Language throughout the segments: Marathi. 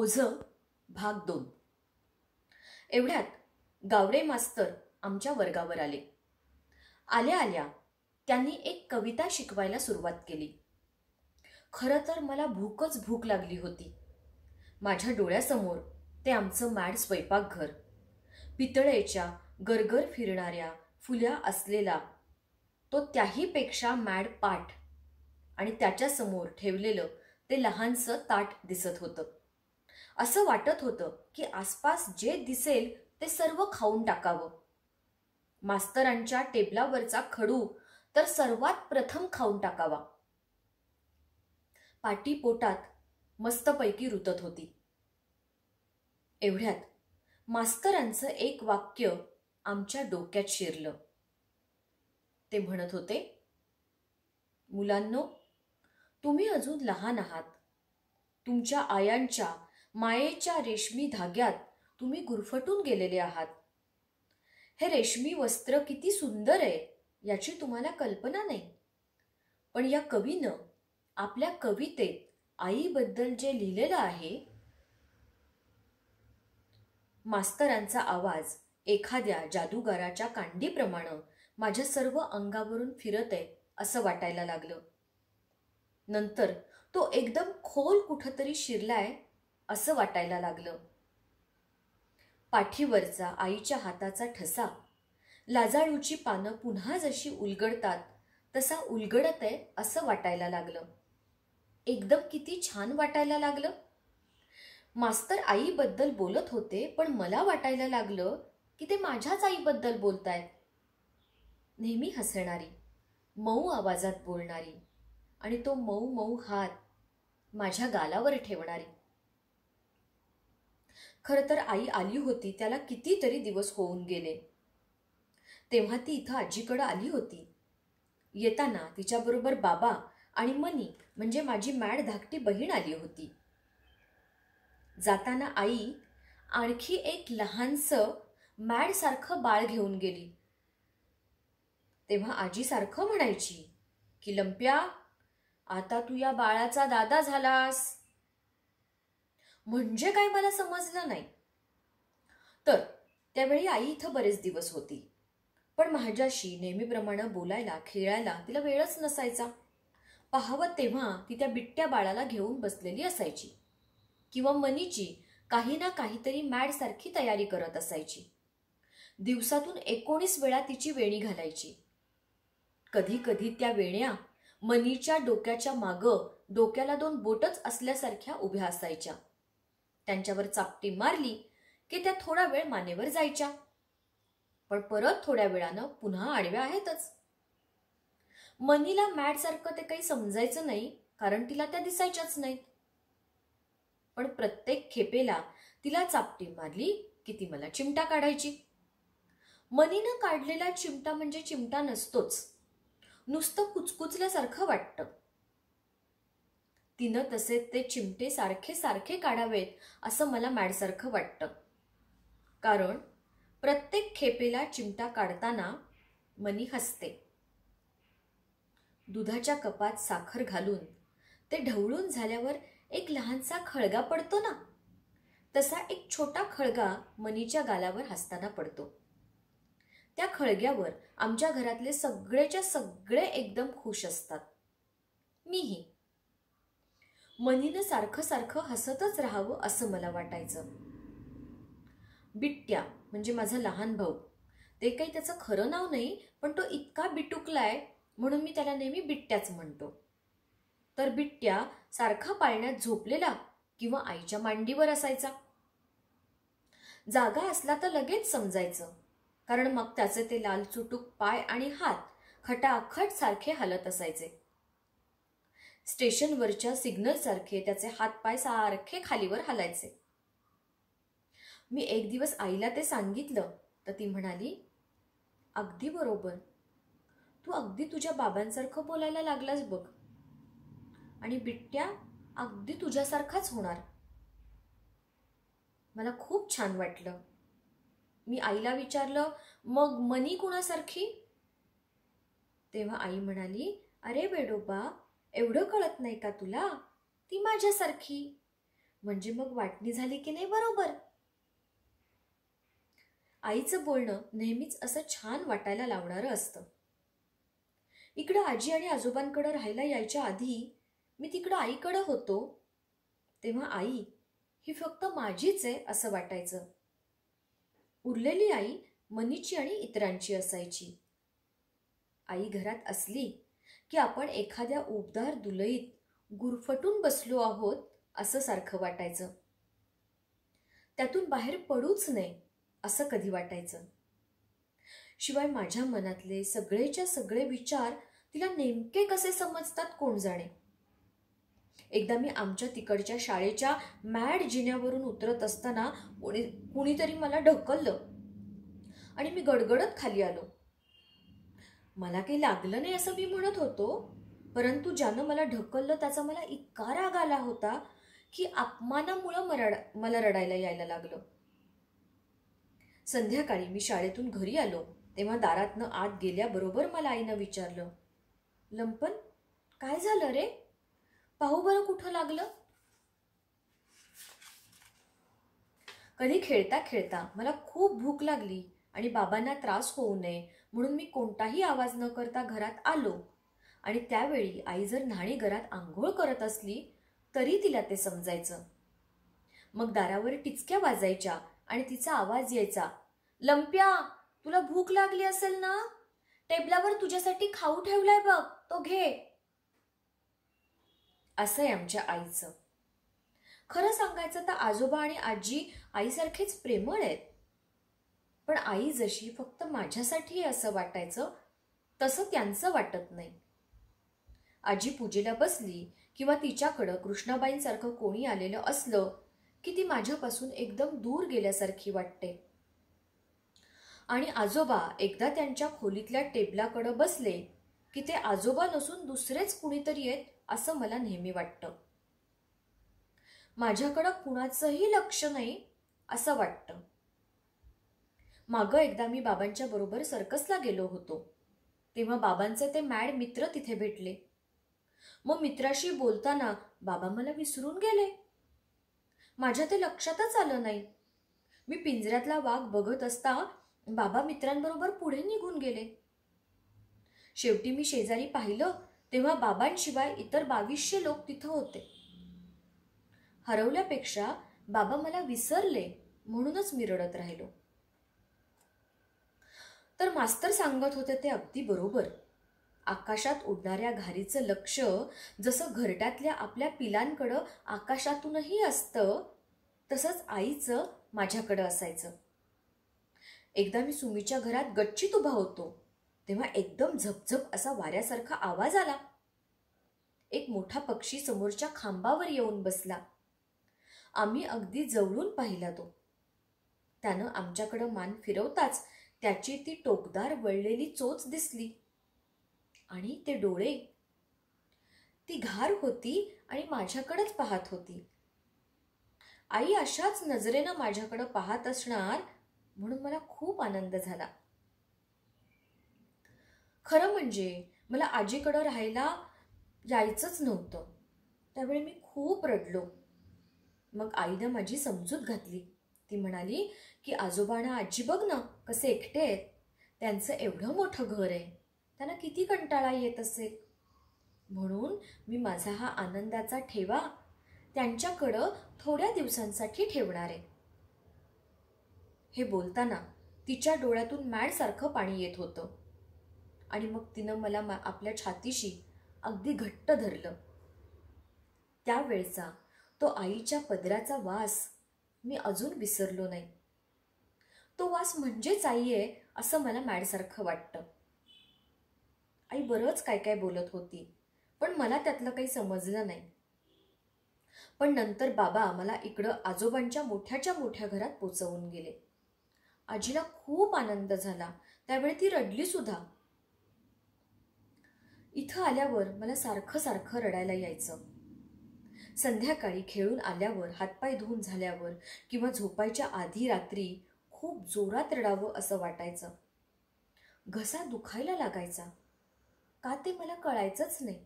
ओझ भाग दोन एवढ्यात गावडे मास्तर आमच्या वर्गावर आले आल्या आल्या त्यांनी एक कविता शिकवायला सुरुवात केली खरं तर मला भूकच भूक लागली होती माझ्या डोळ्यासमोर ते आमचं मॅड स्वयंपाकघर पितळेच्या गरगर फिरणाऱ्या फुल्या असलेला तो त्याहीपेक्षा मॅड पाठ आणि त्याच्यासमोर ठेवलेलं ते लहानसं ताट दिसत होतं असं वाटत होतं की आसपास जे दिसेल ते सर्व खाऊन टाकावं मास्तरांच्या टेबलावरचा खडू तर सर्वात प्रथम खाऊन टाकावा पाटी पोटात मस्तपैकी रुतत होती एवढ्यात मास्तरांचं एक वाक्य आमच्या डोक्यात शिरलं ते म्हणत होते मुलांनो तुम्ही अजून लहान आहात तुमच्या आयांच्या मायेच्या रेशमी धाग्यात तुम्ही गुरफटून गेलेले आहात हे रेशमी वस्त्र किती सुंदर आहे याची तुम्हाला कल्पना नाही पण या कवीनं आपल्या कवितेत आईबद्दल जे लिहिलेलं आहे मास्तरांचा आवाज एखाद्या जादूगाराच्या कांडीप्रमाणे माझ्या सर्व अंगावरून फिरत आहे असं वाटायला लागलं नंतर तो एकदम खोल कुठंतरी शिरलाय असं वाटायला लागलं पाठीवरचा आईच्या हाताचा ठसा लाजाळूची पानं पुन्हा जशी उलगडतात तसा उलगडत आहे असं वाटायला लागलं एकदम किती छान वाटायला लागलं मास्तर आईबद्दल बोलत होते पण मला वाटायला लागलं की ते माझ्याच आईबद्दल आहेत नेहमी हसणारी मऊ आवाजात बोलणारी आणि तो मऊ मऊ हात माझ्या गालावर ठेवणारी खरं तर आई आली होती त्याला कितीतरी दिवस होऊन गेले तेव्हा ती इथं आजीकडं आली होती येताना तिच्याबरोबर बाबा आणि मनी म्हणजे माझी मॅड धाकटी बहीण आली होती जाताना आई आणखी एक लहानसं सारखं बाळ घेऊन गेली तेव्हा आजी सारखं म्हणायची की लंप्या आता तू या बाळाचा दादा झालास म्हणजे काय मला समजलं नाही तर त्यावेळी आई इथं बरेच दिवस होती पण माझ्याशी नेहमीप्रमाणे बोलायला खेळायला तिला वेळच नसायचा पाहावं तेव्हा ती त्या बिट्ट्या बाळाला घेऊन बसलेली असायची किंवा मनीची काही ना काहीतरी मॅडसारखी तयारी करत असायची दिवसातून एकोणीस वेळा तिची वेणी घालायची कधी कधी त्या वेण्या मनीच्या डोक्याच्या मागं डोक्याला दोन बोटच असल्यासारख्या उभ्या असायच्या त्यांच्यावर चापटी मारली की त्या थोडा वेळ मानेवर जायच्या पण परत थोड्या वेळानं पुन्हा आडव्या आहेतच मनीला सारखं ते काही समजायचं नाही कारण तिला त्या दिसायच्याच नाहीत पण प्रत्येक खेपेला तिला चापटी मारली की ती मला चिमटा काढायची मनीनं काढलेला चिमटा म्हणजे चिमटा नसतोच नुसतं कुचकुचल्यासारखं वाटतं तिनं तसे ते चिमटे सारखे सारखे काढावेत असं मला मॅडसारखं वाटतं कारण प्रत्येक खेपेला चिमटा काढताना मनी हसते दुधाच्या कपात साखर घालून ते ढवळून झाल्यावर एक लहानसा खळगा पडतो ना तसा एक छोटा खळगा मनीच्या गालावर हसताना पडतो त्या खळग्यावर आमच्या घरातले सगळेच्या सगळे एकदम खुश असतात मीही मनीनं सारखं सारखं हसतच राहावं असं मला वाटायचं बिट्ट्या म्हणजे माझा लहान भाऊ ते काही त्याचं खरं नाव नाही पण तो इतका बिटुकलाय म्हणून मी त्याला नेहमी बिट्ट्याच म्हणतो तर बिट्ट्या सारखा पाळण्यात झोपलेला किंवा आईच्या मांडीवर असायचा जागा असला तर लगेच समजायचं कारण मग त्याचे ते लाल चुटूक पाय आणि हात खटाखट सारखे हलत असायचे स्टेशनवरच्या सिग्नलसारखे त्याचे हातपाय सारखे खालीवर हालायचे मी एक दिवस आईला ते सांगितलं तर ती म्हणाली अगदी बरोबर तू अगदी तुझ्या बाबांसारखं बोलायला लागलास बघ आणि बिट्ट्या अगदी तुझ्यासारखाच होणार मला खूप छान वाटलं मी आईला विचारलं मग मनी कुणासारखी तेव्हा आई म्हणाली अरे बेडोबा एवढं कळत नाही का तुला ती माझ्यासारखी म्हणजे मग वाटणी झाली की नाही बरोबर आईचं बोलणं नेहमीच असं छान वाटायला लावणारं असतं इकडं आजी आणि आजोबांकडं राहायला यायच्या आधी मी तिकडं आईकडं होतो तेव्हा आई ही फक्त माझीच आहे असं वाटायचं उरलेली आई मनीची आणि इतरांची असायची आई घरात असली की आपण एखाद्या उबदार दुलईत गुरफटून बसलो आहोत असं सारखं वाटायचं त्यातून बाहेर पडूच नये असं कधी वाटायचं शिवाय माझ्या मनातले सगळेच्या सगळे विचार तिला नेमके कसे समजतात कोण जाणे एकदा मी आमच्या तिकडच्या शाळेच्या मॅड जिन्यावरून उतरत असताना कुणीतरी मला ढकललं आणि मी गडगडत खाली आलो मला काही लागलं नाही असं मी म्हणत होतो परंतु ज्यानं मला ढकललं त्याचा मला इतका राग आला होता की अपमानामुळं मराड मला रडायला यायला लागलं संध्याकाळी मी शाळेतून घरी आलो तेव्हा दारातनं आत गेल्याबरोबर मला आईनं विचारलं लंपन काय झालं रे पाहू बरं कुठं लागलं कधी खेळता खेळता मला खूप भूक लागली आणि बाबांना त्रास होऊ नये म्हणून मी कोणताही आवाज न करता घरात आलो आणि त्यावेळी आई जर न्हाणी घरात आंघोळ करत असली तरी तिला ते समजायचं मग दारावर टिचक्या वाजायच्या आणि तिचा आवाज यायचा लंप्या तुला भूक लागली असेल ना टेबलावर तुझ्यासाठी खाऊ ठेवलाय बघ तो घे असंय आमच्या आईचं खरं सांगायचं तर आजोबा आणि आजी आईसारखेच प्रेमळ आहेत पण आई जशी फक्त माझ्यासाठी असं वाटायचं तसं त्यांचं वाटत नाही आजी पूजेला बसली किंवा तिच्याकडं कृष्णाबाईंसारखं कोणी आलेलं असलं की ती माझ्यापासून एकदम दूर गेल्यासारखी वाटते आणि आजोबा एकदा त्यांच्या खोलीतल्या टेबलाकडं बसले की ते आजोबा नसून दुसरेच कुणीतरी आहेत असं मला नेहमी वाटतं माझ्याकडं कुणाचंही लक्ष नाही असं वाटतं मागं एकदा मी बाबांच्या बरोबर सर्कसला गेलो होतो तेव्हा बाबांचे ते मॅड मित्र तिथे भेटले मग मित्राशी बोलताना बाबा मला विसरून गेले माझ्या ते लक्षातच आलं नाही मी पिंजऱ्यातला वाघ बघत असता बाबा मित्रांबरोबर पुढे निघून गेले शेवटी मी शेजारी पाहिलं तेव्हा बाबांशिवाय इतर बावीसशे लोक तिथं होते हरवल्यापेक्षा बाबा मला विसरले म्हणूनच मी रडत राहिलो तर मास्तर सांगत होते ते अगदी बरोबर आकाशात उडणाऱ्या घारीचं लक्ष जसं घरट्यातल्या आपल्या पिलांकडं आकाशातूनही असतं तसंच आईचं माझ्याकडं असायचं एकदा मी सुमीच्या घरात गच्चीत उभा होतो तेव्हा एकदम झपझप असा वाऱ्यासारखा आवाज आला एक मोठा पक्षी समोरच्या खांबावर येऊन बसला आम्ही अगदी जवळून पाहिला तो त्यानं आमच्याकडं मान फिरवताच त्याची ती टोकदार वळलेली चोच दिसली आणि ते डोळे ती घार होती आणि माझ्याकडेच पाहत होती आई अशाच नजरेनं माझ्याकडं पाहत असणार म्हणून मला खूप आनंद झाला खरं म्हणजे मला आजीकडं राहायला यायचंच नव्हतं त्यावेळी मी खूप रडलो मग आईनं माझी समजूत घातली ती म्हणाली की आजोबा ना आजी बघ ना कसे एकटे आहेत त्यांचं एवढं मोठं घर आहे त्यांना किती कंटाळा येत असेल म्हणून मी माझा हा आनंदाचा ठेवा त्यांच्याकडं थोड्या दिवसांसाठी ठेवणार आहे हे बोलताना तिच्या डोळ्यातून मॅडसारखं पाणी येत होतं आणि मग तिनं मला आपल्या छातीशी अगदी घट्ट धरलं त्यावेळचा तो आईच्या पदराचा वास मी अजून विसरलो नाही तो वास म्हणजेच आई आहे असं मला मॅडसारखं वाटतं आई बरंच काय काय बोलत होती पण मला त्यातलं काही समजलं नाही पण नंतर बाबा मला इकडं आजोबांच्या मोठ्याच्या मोठ्या घरात पोचवून गेले आजीला खूप आनंद झाला त्यावेळी ती रडली सुद्धा इथं आल्यावर मला सारखं सारखं रडायला यायचं संध्याकाळी खेळून आल्यावर हातपाय धुऊन झाल्यावर किंवा झोपायच्या आधी रात्री खूप जोरात रडावं असं वाटायचं घसा दुखायला लागायचा का ते मला कळायचंच नाही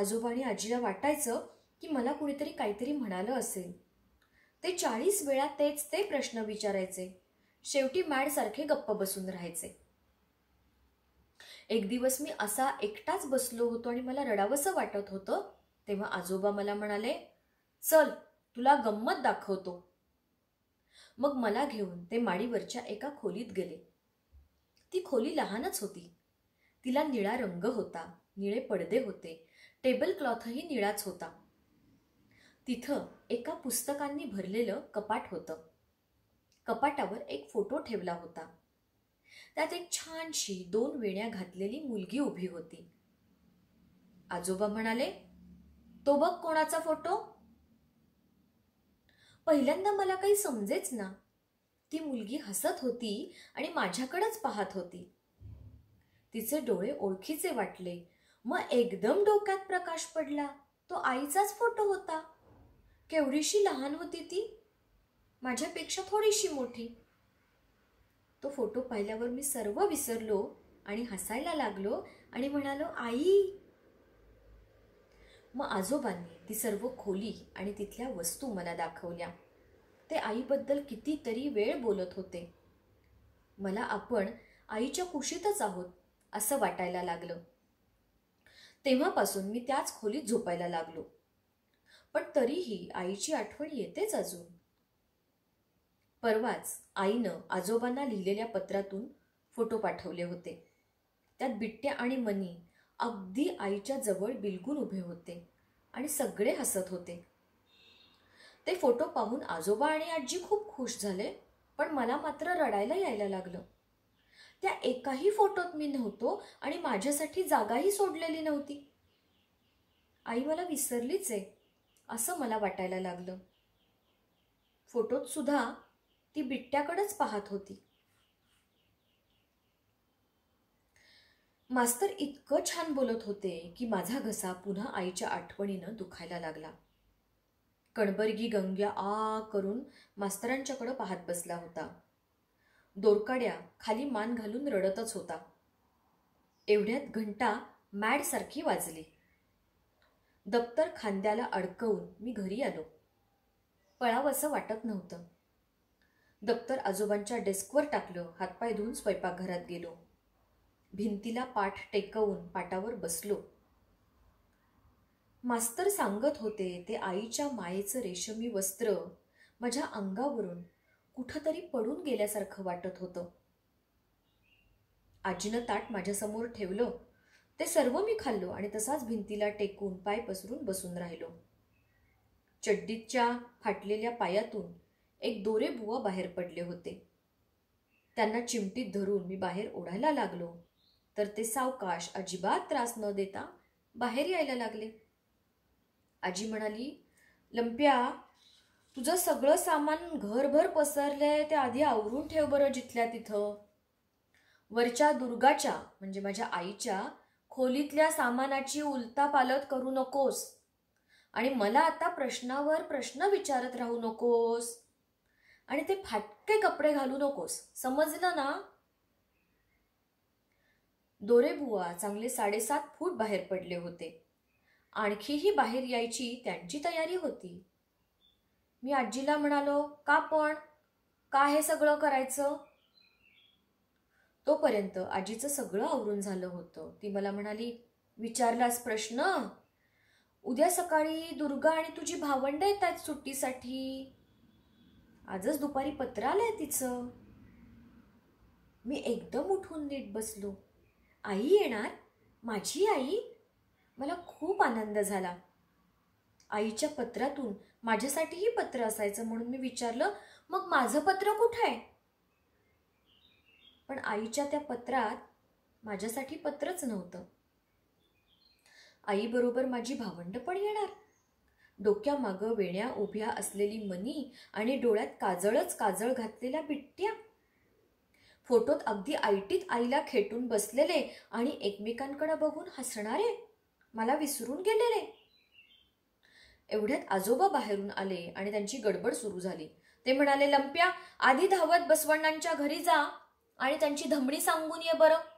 आजोबा आणि आजीला वाटायचं की मला कुणीतरी काहीतरी म्हणालं असेल ते चाळीस वेळा तेच ते प्रश्न विचारायचे शेवटी मॅडसारखे गप्प बसून राहायचे एक दिवस मी असा एकटाच बसलो होतो आणि मला रडावंसं वाटत होतं तेव्हा आजोबा मला म्हणाले चल तुला गंमत दाखवतो मग मला घेऊन ते माडीवरच्या एका खोलीत गेले ती खोली लहानच होती तिला निळा रंग होता निळे पडदे होते टेबल क्लॉथही निळाच होता तिथं एका पुस्तकांनी भरलेलं कपाट होतं कपाटावर एक फोटो ठेवला होता त्यात एक छानशी दोन वेण्या घातलेली मुलगी उभी होती आजोबा म्हणाले तो बघ कोणाचा फोटो पहिल्यांदा मला काही समजेच ना ती मुलगी हसत होती आणि माझ्याकडेच पाहत होती तिचे डोळे ओळखीचे वाटले मग एकदम डोक्यात प्रकाश पडला तो आईचाच फोटो होता केवढीशी लहान होती ती माझ्यापेक्षा थोडीशी मोठी तो फोटो पाहिल्यावर मी सर्व विसरलो आणि हसायला लागलो आणि म्हणालो आई मग आजोबांनी ती सर्व खोली आणि तिथल्या वस्तू मला दाखवल्या ते आईबद्दल कितीतरी वेळ बोलत होते मला आपण आईच्या कुशीतच आहोत असं वाटायला लागलं तेव्हापासून मी त्याच खोलीत झोपायला लागलो पण तरीही आईची आठवण येतेच अजून परवाच आईनं आजोबांना लिहिलेल्या पत्रातून फोटो पाठवले होते त्यात बिट्ट्या आणि मनी अगदी आईच्या जवळ बिलगून उभे होते आणि सगळे हसत होते ते फोटो पाहून आजोबा आणि आजी खूप खुश झाले पण मला मात्र रडायला यायला लागलं त्या एकाही फोटोत मी नव्हतो आणि माझ्यासाठी जागाही सोडलेली नव्हती आई मला विसरलीच आहे असं मला वाटायला लागलं फोटोत सुद्धा ती बिट्ट्याकडेच पाहत होती मास्तर इतकं छान बोलत होते की माझा घसा पुन्हा आईच्या आठवणीनं दुखायला लागला कणबर्गी गंग्या आ करून मास्तरांच्याकडं पाहत बसला होता दोरकाड्या खाली मान घालून रडतच होता एवढ्यात घंटा मॅडसारखी वाजली दप्तर खांद्याला अडकवून मी घरी आलो पळावं असं वाटत नव्हतं दप्तर आजोबांच्या डेस्कवर टाकलं हातपाय धुवून स्वयंपाकघरात गेलो भिंतीला पाठ टेकवून पाटावर बसलो मास्तर सांगत होते ते आईच्या मायेचं रेशमी वस्त्र माझ्या अंगावरून कुठंतरी पडून गेल्यासारखं वाटत होतं आजीनं ताट माझ्यासमोर ठेवलं ते सर्व मी खाल्लो आणि तसाच भिंतीला टेकून पाय पसरून बसून राहिलो चड्डीच्या फाटलेल्या पायातून एक दोरे बुवा बाहेर पडले होते त्यांना चिमटीत धरून मी बाहेर ओढायला लागलो तर ते सावकाश अजिबात त्रास न देता बाहेर यायला लागले आजी म्हणाली लंप्या तुझं सगळं सामान घरभर पसरलंय ते आधी आवरून ठेव बरं जिथल्या तिथं वरच्या दुर्गाच्या म्हणजे माझ्या आईच्या खोलीतल्या सामानाची उलतापालत करू नकोस आणि मला आता प्रश्नावर प्रश्न विचारत राहू नकोस आणि ते फाटके कपडे घालू नकोस समजलं ना दोरे बुवा चांगले साडेसात फूट बाहेर पडले होते आणखीही बाहेर यायची त्यांची तयारी होती मी आजीला म्हणालो का पण का हे सगळं करायचं तोपर्यंत आजीचं सगळं आवरून झालं होतं ती मला म्हणाली विचारलास प्रश्न उद्या सकाळी दुर्गा आणि तुझी भावंड येत आहेत सुट्टीसाठी आजच दुपारी पत्र आलंय तिचं मी एकदम उठून नीट बसलो आई येणार माझी आई मला खूप आनंद झाला आईच्या पत्रातून माझ्यासाठीही पत्र असायचं म्हणून मी विचारलं मग माझं पत्र कुठं आहे पण आईच्या त्या पत्रात माझ्यासाठी पत्रच नव्हतं आईबरोबर माझी भावंड पण येणार डोक्यामागं वेण्या उभ्या असलेली मनी आणि डोळ्यात काजळच काजळ घातलेल्या बिट्ट्या फोटोत अगदी आयटीत आईला खेटून बसलेले आणि एकमेकांकडे बघून हसणारे मला विसरून गेलेले एवढ्यात आजोबा बाहेरून आले आणि त्यांची गडबड सुरू झाली ते म्हणाले लंप्या आधी धावत बसवण्णांच्या घरी जा आणि त्यांची धमणी सांगून ये बरं